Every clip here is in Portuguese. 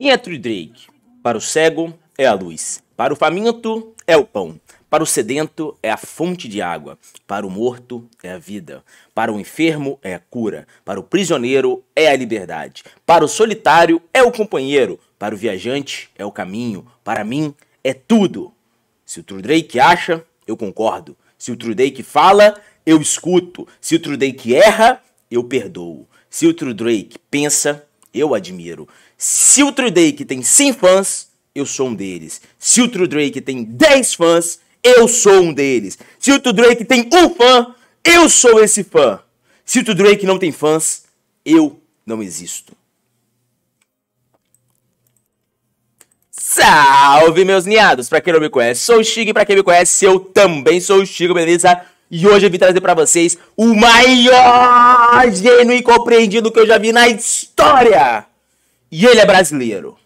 E entre True Drake, para o cego é a luz, para o faminto é o pão, para o sedento é a fonte de água, para o morto é a vida, para o enfermo é a cura, para o prisioneiro é a liberdade, para o solitário é o companheiro, para o viajante é o caminho, para mim é tudo. Se o True Drake acha, eu concordo. Se o True Drake fala, eu escuto. Se o True Drake erra, eu perdoo. Se o True Drake pensa, eu admiro. Se o True Drake tem 100 fãs, eu sou um deles. Se o True Drake tem 10 fãs, eu sou um deles. Se o True Drake tem um fã, eu sou esse fã. Se o True Drake não tem fãs, eu não existo. Salve, meus niados! Pra quem não me conhece, sou o Chig. Pra quem me conhece, eu também sou o Chigo, beleza? E hoje eu vim trazer para vocês o maior gênio incompreendido que eu já vi na história! E ele é brasileiro.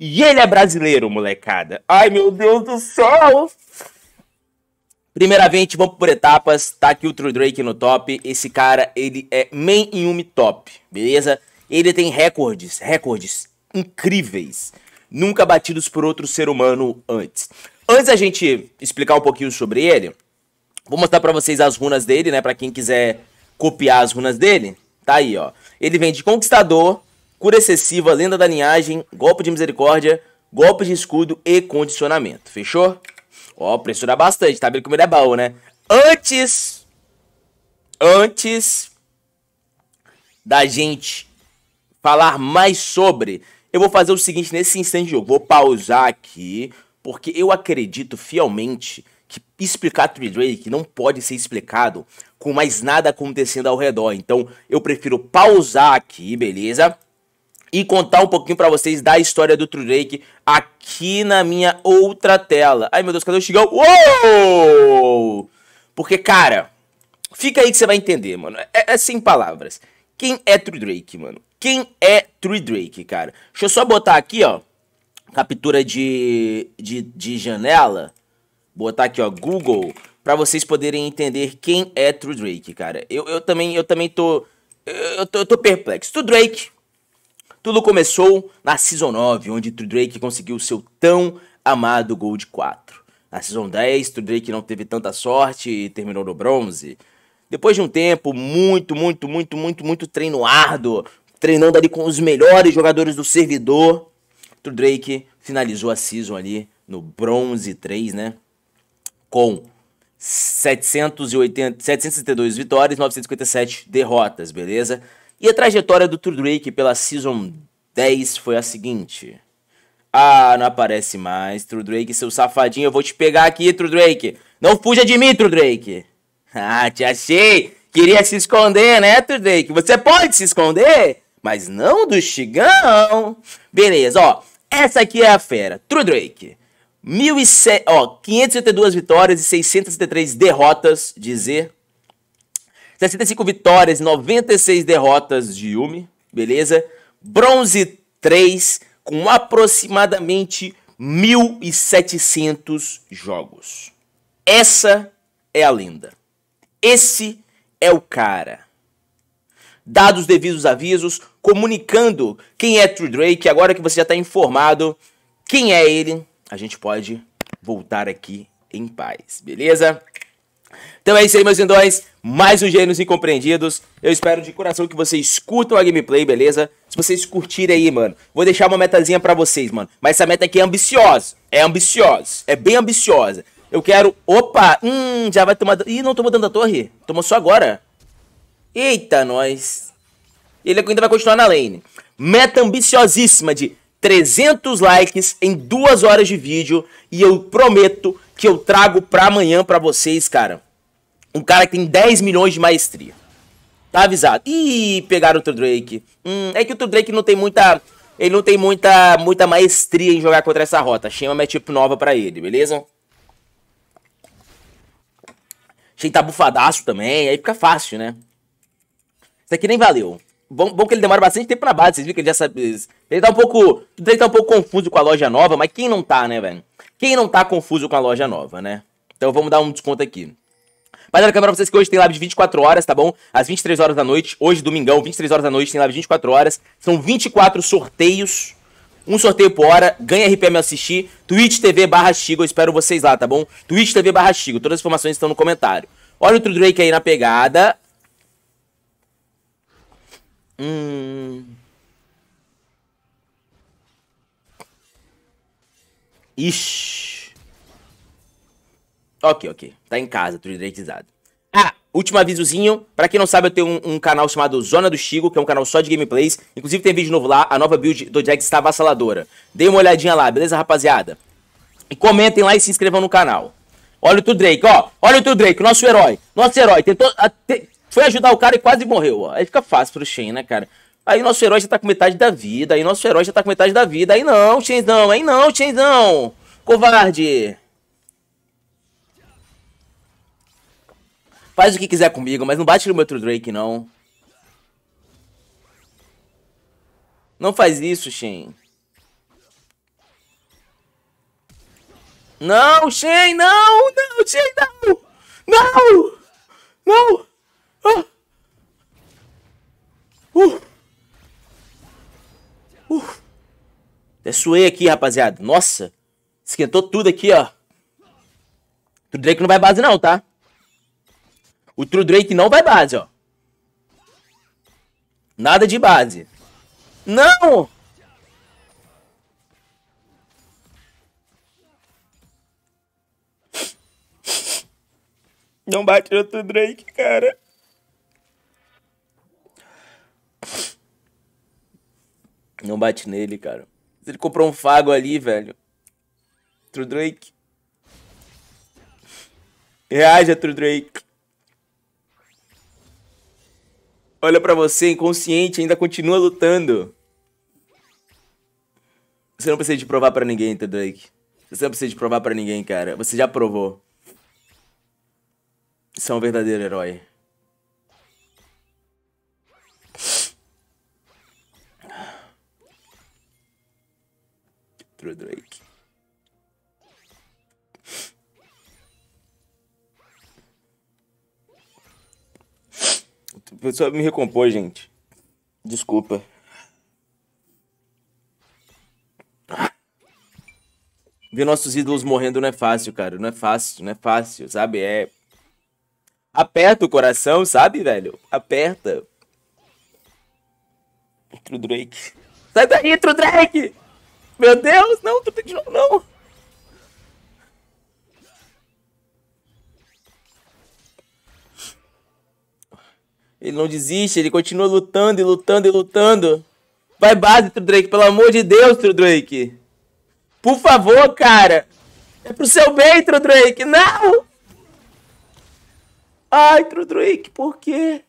E ele é brasileiro, molecada. Ai, meu Deus do céu! Primeiramente, vamos por etapas. Tá aqui o True Drake no top. Esse cara, ele é main um top, beleza? Ele tem recordes, recordes incríveis. Nunca batidos por outro ser humano antes. Antes da gente explicar um pouquinho sobre ele, vou mostrar para vocês as runas dele, né? Pra quem quiser copiar as runas dele. Tá aí, ó. Ele vem de Conquistador, cura excessiva, lenda da linhagem, golpe de misericórdia, golpe de escudo e condicionamento. Fechou? Ó, pressura bastante, tá vendo como ele é baú, né? Antes. Antes. Da gente falar mais sobre. Eu vou fazer o seguinte nesse instante de jogo. Vou pausar aqui. Porque eu acredito fielmente que explicar Tree Drake não pode ser explicado com mais nada acontecendo ao redor. Então eu prefiro pausar aqui, beleza? e contar um pouquinho para vocês da história do True Drake aqui na minha outra tela. Ai meu Deus, cadê o Xigão? Uou! Porque, cara, fica aí que você vai entender, mano. É, é sem palavras. Quem é True Drake, mano? Quem é True Drake, cara? Deixa eu só botar aqui, ó. Captura de, de, de janela. Botar aqui, ó, Google. Pra vocês poderem entender quem é True Drake, cara. Eu, eu também, eu também tô eu tô, eu tô perplexo. True Drake, tudo começou na Season 9, onde Drake conseguiu seu tão amado Gold 4. Na Season 10, Drake não teve tanta sorte e terminou no bronze. Depois de um tempo, muito, muito, muito, muito, muito treino árduo, treinando ali com os melhores jogadores do servidor, Drake finalizou a Season ali no bronze 3, né? Com 780, 732 vitórias, 957 derrotas, beleza? E a trajetória do Tour Drake pela Season 10 foi a seguinte. Ah, não aparece mais, True Drake, seu safadinho, eu vou te pegar aqui, True Drake. Não fuja de mim, True Drake. Ah, te achei. Queria se esconder, né, True Drake? Você pode se esconder, mas não do Chigão. Beleza, ó. Essa aqui é a fera, True Drake. 1007, ó, 572 vitórias e 673 derrotas, dizer 65 vitórias, 96 derrotas de Yumi, beleza? Bronze 3, com aproximadamente 1.700 jogos. Essa é a lenda. Esse é o cara. Dados devidos avisos, comunicando quem é True Drake. Agora que você já está informado quem é ele, a gente pode voltar aqui em paz, beleza? Então é isso aí, meus lindões. Mais um Gênios Incompreendidos. Eu espero de coração que vocês curtam a gameplay, beleza? Se vocês curtirem aí, mano, vou deixar uma metazinha pra vocês, mano. Mas essa meta aqui é ambiciosa. É ambiciosa. É bem ambiciosa. Eu quero... Opa! Hum, já vai tomar... Ih, não tomou dando a torre. Tomou só agora. Eita, nós. Ele é ainda vai continuar na lane. Meta ambiciosíssima de 300 likes em duas horas de vídeo. E eu prometo que eu trago pra amanhã pra vocês, cara. Um cara que tem 10 milhões de maestria. Tá avisado. Ih, pegaram o Drake. Hum, é que o Drake não tem muita. Ele não tem muita, muita maestria em jogar contra essa rota. Achei uma tipo nova pra ele, beleza? Shen tá bufadaço também, aí fica fácil, né? Isso aqui nem valeu. Bom, bom, que ele demora bastante tempo na base, vocês viram que ele já sabe. Ele tá um pouco. Drake tá um pouco confuso com a loja nova, mas quem não tá, né, velho? Quem não tá confuso com a loja nova, né? Então vamos dar um desconto aqui. Mas na câmera pra vocês que hoje tem live de 24 horas, tá bom? Às 23 horas da noite, hoje, domingão, 23 horas da noite, tem live de 24 horas. São 24 sorteios, um sorteio por hora, ganha RPM assistir, Twitch TV barra Chigo, eu espero vocês lá, tá bom? Twitch TV barra Chigo, todas as informações estão no comentário. Olha o True Drake aí na pegada. Hum... Ixi. Ok, ok. Tá em casa, tudo direitizado. Ah, último avisozinho. Pra quem não sabe, eu tenho um, um, canal chamado Zona do Chigo que é um canal só de gameplays. Inclusive tem vídeo novo lá, a nova build do Jack está avassaladora. Dê uma olhadinha lá, beleza, rapaziada? E comentem lá e se inscrevam no canal. Olha o Drake, ó. Olha o Drake, nosso herói. Nosso herói. Tentou. Foi ajudar o cara e quase morreu, ó. Aí fica fácil pro Shen, né, cara? Aí nosso herói já tá com metade da vida. Aí nosso herói já tá com metade da vida. Aí não, Chenzão. Aí não, Chenzão. Covarde. Faz o que quiser comigo, mas não bate no meu True Drake, não. Não faz isso, Shen. Não, Shen, não! Não, Shen, não! Não! Não! Ah. Uh. Eu suei aqui, rapaziada. Nossa, esquentou tudo aqui, ó. O Drake não vai base não, tá? O True Drake não vai base, ó. Nada de base. Não! Não bate no True Drake, cara. Não bate nele, cara. Ele comprou um fago ali, velho. True Drake. Reaja, True Drake. Olha para você, inconsciente, ainda continua lutando. Você não precisa de provar para ninguém, True Drake. Você não precisa de provar para ninguém, cara. Você já provou. Você é um verdadeiro herói. pro Drake. Eu me recompor, gente. Desculpa. Ver nossos ídolos morrendo não é fácil, cara. Não é fácil, não é fácil, sabe? É. Aperta o coração, sabe, velho? Aperta. True Drake. Sai daí, True Drake! Meu Deus, não, tu tem que novo, não. Ele não desiste, ele continua lutando e lutando e lutando. Vai base, True Drake, pelo amor de Deus, True Drake. Por favor, cara. É pro seu bem, True Drake, não! Ai, True Drake, por quê?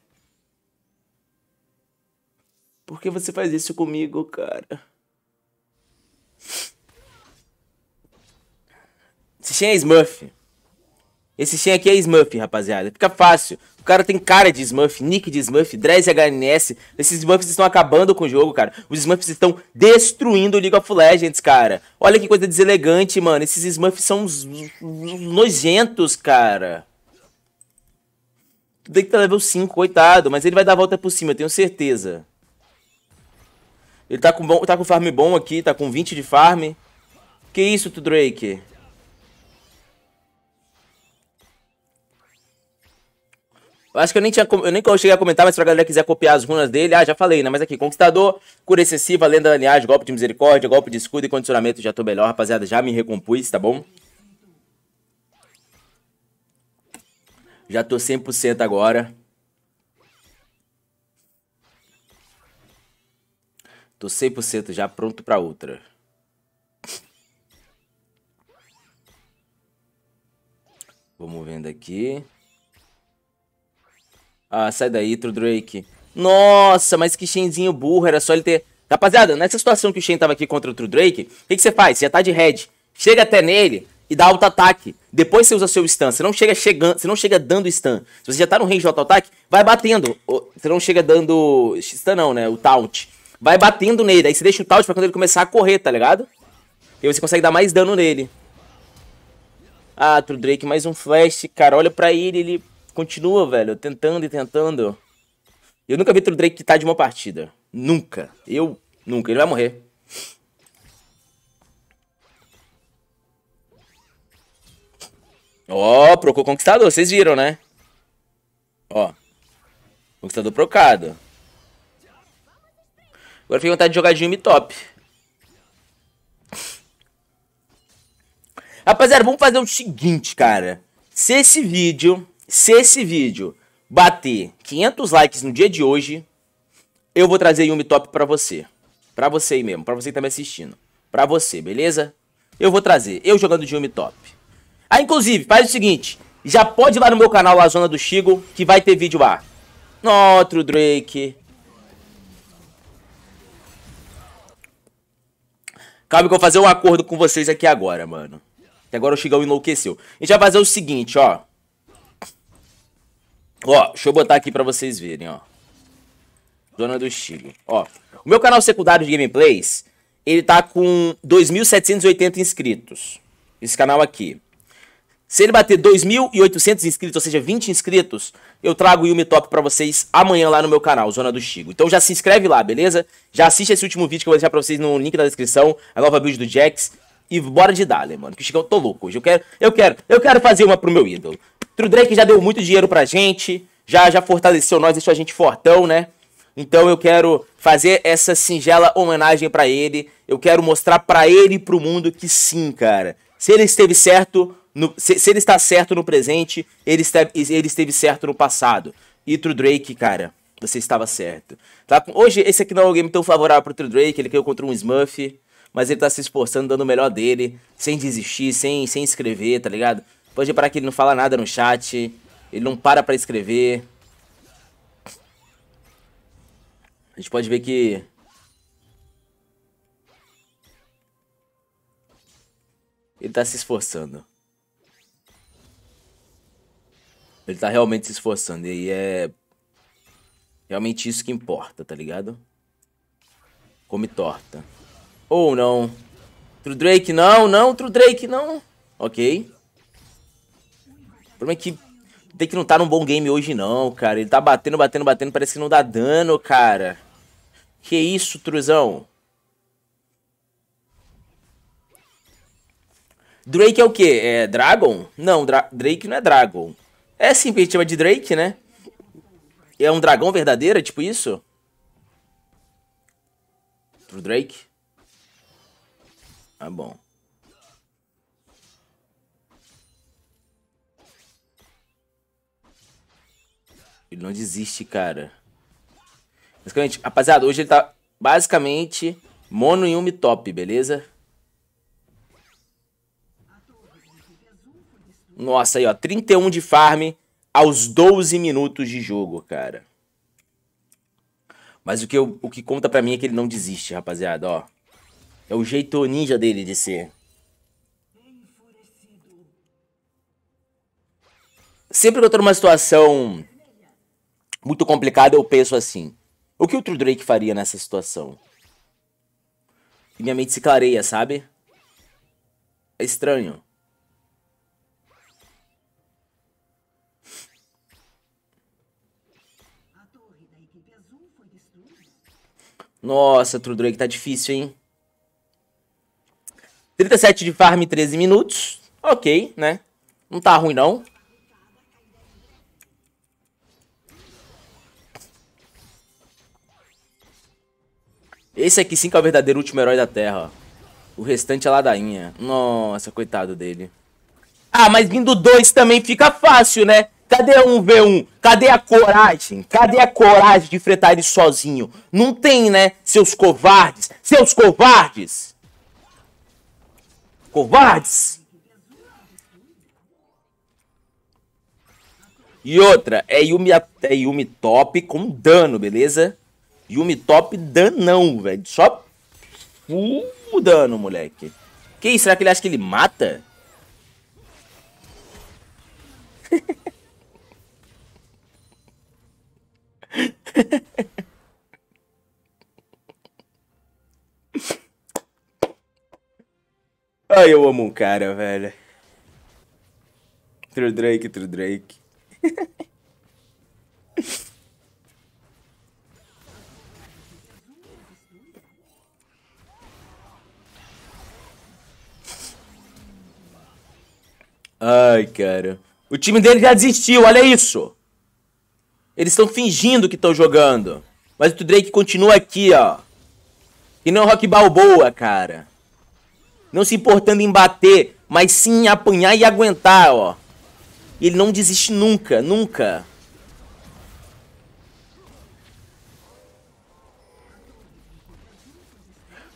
Por que você faz isso comigo, cara? Esse Shen é Smurf. Esse Shen aqui é Smurf, rapaziada. Fica fácil. O cara tem cara de Smurf, nick de Smurf, Dress HNS. Esses Smurfs estão acabando com o jogo, cara. Os Smurfs estão destruindo o League of Legends, cara. Olha que coisa deselegante, mano. Esses Smurfs são uns nojentos, cara. Tudo que estar tá level 5, coitado. Mas ele vai dar a volta por cima, eu tenho certeza. Ele tá com, bom, tá com farm bom aqui, tá com 20 de farm. Que isso, Drake? Eu acho que eu nem tinha. Eu nem cheguei a comentar, mas se a galera quiser copiar as runas dele, ah, já falei, né? Mas aqui, Conquistador, cura excessiva, lenda da linhagem, golpe de misericórdia, golpe de escudo e condicionamento. Já tô melhor, rapaziada. Já me recompus, tá bom? Já tô 100% agora. Tô 100% já pronto para outra. Vamos vendo aqui. Ah, sai daí, True Drake. Nossa, mas que Shenzinho burro, era só ele ter... Rapaziada, nessa situação que o Shen tava aqui contra o True Drake, o que, que você faz? Você já tá de head. Chega até nele e dá auto-ataque. Depois você usa seu stun. Você não chega chegando, você não chega dando stun. Se você já tá no range de auto-ataque, vai batendo. Você não chega dando stun não, né? O taunt vai batendo nele. Aí você deixa o taunt pra quando ele começar a correr, tá ligado? E aí você consegue dar mais dano nele. Ah, True Drake, mais um flash. Cara, olha pra ele, ele continua, velho, tentando e tentando. Eu nunca vi True Drake quitar tá de uma partida. Nunca. Eu, nunca. Ele vai morrer. Ó, oh, Procon Conquistador, vocês viram, né? Ó. Oh. Conquistador procado. Agora fiquei com vontade de jogar de top. Rapaziada, vamos fazer o seguinte, cara. Se esse vídeo, se esse vídeo bater 500 likes no dia de hoje, eu vou trazer Yumi Top pra você. Pra você aí mesmo, pra você que tá me assistindo. Pra você, beleza? Eu vou trazer, eu jogando de Yumi Top. Ah, inclusive, faz o seguinte, já pode ir lá no meu canal, a Zona do Chigo, que vai ter vídeo lá. Notro Drake, Cabe que eu vou fazer um acordo com vocês aqui agora, mano. Até agora o Xigão enlouqueceu. A gente vai fazer o seguinte, ó. Ó, deixa eu botar aqui pra vocês verem, ó. Dona do Chigo. Ó, o meu canal secundário de gameplays, ele tá com 2.780 inscritos. Esse canal aqui. Se ele bater 2.800 inscritos, ou seja, 20 inscritos, eu trago o Yumi Top pra vocês amanhã lá no meu canal, Zona do Chigo. Então já se inscreve lá, beleza? Já assiste esse último vídeo que eu vou deixar pra vocês no link da descrição, a nova build do Jax. E bora de Dale, mano, que o Chico, eu tô louco hoje. Eu quero, eu quero, eu quero fazer uma pro meu ídolo. True Drake já deu muito dinheiro pra gente, já, já fortaleceu nós, deixou a gente fortão, né? Então eu quero fazer essa singela homenagem para ele. Eu quero mostrar para ele e pro mundo que sim, cara. Se ele esteve certo, no, se, se, ele está certo no presente, ele, esteve, ele esteve certo no passado. E True Drake, cara, você estava certo. Tá? Hoje, esse aqui não é um game tão favorável pro True Drake, ele caiu contra um Smurf, mas ele tá se esforçando, dando o melhor dele, sem desistir, sem, sem escrever, tá ligado? Pode reparar que ele não fala nada no chat, ele não para pra escrever. A gente pode ver que ele tá se esforçando. Ele tá realmente se esforçando. E é. Realmente isso que importa, tá ligado? Come torta. Ou oh, não. True Drake, não, não, True Drake, não. Ok. O problema é que. Tem que não tá num bom game hoje, não, cara. Ele tá batendo, batendo, batendo. Parece que não dá dano, cara. Que isso, Truzão? Drake é o quê? É Dragon? Não, Dra Drake não é Dragon. É a gente chama de Drake, né? É um dragão verdadeiro, é tipo isso? Pro Drake? Tá ah, bom. Ele não desiste, cara. Basicamente, rapaziada, hoje ele tá basicamente mono e um top, beleza? Nossa, aí, ó. 31 de farm aos 12 minutos de jogo, cara. Mas o que, eu, o que conta pra mim é que ele não desiste, rapaziada, ó. É o jeito ninja dele de ser. Sempre que eu tô numa situação muito complicada, eu penso assim. O que o True Drake faria nessa situação? E minha mente se clareia, sabe? É estranho. Nossa, True Drake tá difícil, hein? 37 de farm em 13 minutos. Ok, né? Não tá ruim, não. Esse aqui sim que é o verdadeiro último herói da Terra, O restante é ladainha. Nossa, coitado dele. Ah, mas vindo dois também fica fácil, né? Cadê um V1? Cadê a coragem? Cadê a coragem de enfrentar ele sozinho? Não tem, né? Seus covardes! Seus covardes! Covardes! E outra, é Yumi, é Yumi top com dano, beleza? Yumi top danão, velho. Só uh, dano, moleque. Que isso? Será que ele acha que ele mata? Ai, eu amo um cara, velho. True Drake, True Drake. Ai, cara. O time dele já desistiu, olha isso. Eles estão fingindo que estão jogando. Mas o Drake continua aqui, ó. E não é Rock Balboa, cara. Não se importando em bater, mas sim em apanhar e aguentar, ó. E ele não desiste nunca, nunca.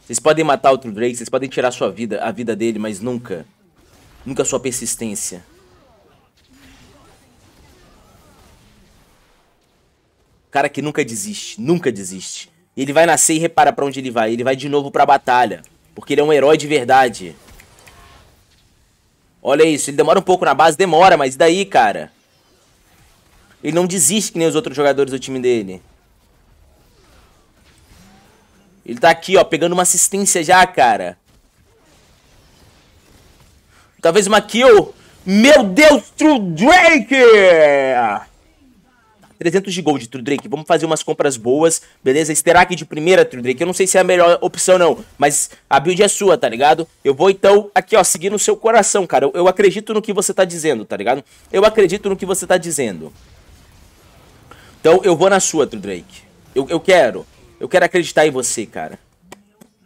Vocês podem matar outro Drake, vocês podem tirar sua vida, a vida dele, mas nunca. Nunca sua persistência. cara que nunca desiste, nunca desiste. Ele vai nascer e repara para onde ele vai. Ele vai de novo pra batalha. Porque ele é um herói de verdade. Olha isso, ele demora um pouco na base, demora, mas e daí, cara? Ele não desiste que nem os outros jogadores do time dele. Ele tá aqui, ó, pegando uma assistência já, cara. Talvez uma kill. Meu Deus, True Drake! 300 de gold, True Drake. Vamos fazer umas compras boas, beleza? aqui de primeira, True Drake. Eu não sei se é a melhor opção, não. Mas a build é sua, tá ligado? Eu vou, então, aqui, ó, seguir no seu coração, cara. Eu, eu acredito no que você tá dizendo, tá ligado? Eu acredito no que você tá dizendo. Então, eu vou na sua, True Drake. Eu, eu quero. Eu quero acreditar em você, cara.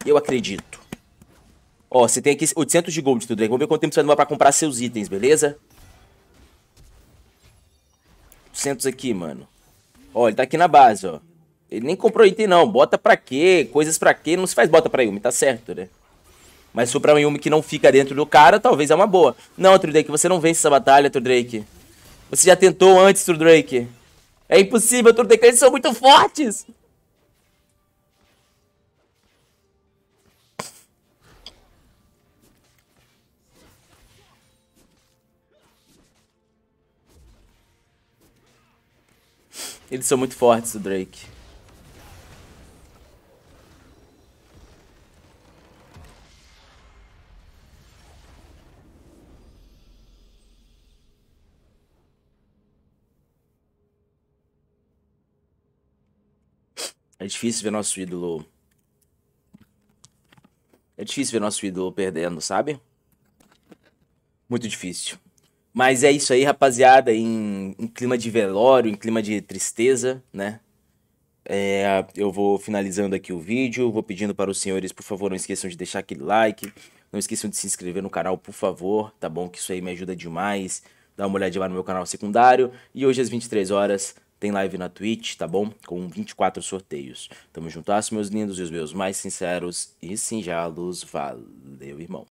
Eu acredito. Ó, você tem aqui 800 de gold, True Drake. Vamos ver quanto tempo você vai demorar pra comprar seus itens, beleza? 400 aqui, mano. Ó, ele tá aqui na base, ó. Ele nem comprou item, não. Bota pra quê? Coisas pra quê? Não se faz bota pra Yumi, tá certo, né? Mas se for pra Yumi que não fica dentro do cara, talvez é uma boa. Não, True você não vence essa batalha, True Você já tentou antes, True É impossível, True Eles são muito fortes. Eles são muito fortes, o Drake. É difícil ver nosso ídolo. É difícil ver nosso ídolo perdendo, sabe? Muito difícil. Mas é isso aí, rapaziada, em, em clima de velório, em clima de tristeza, né? É, eu vou finalizando aqui o vídeo, vou pedindo para os senhores, por favor, não esqueçam de deixar aquele like, não esqueçam de se inscrever no canal, por favor, tá bom? Que isso aí me ajuda demais. Dá uma olhadinha lá no meu canal secundário. E hoje às 23 horas tem live na Twitch, tá bom? Com 24 sorteios. Tamo juntas, meus lindos e os meus mais sinceros e singelos. Valeu, irmão.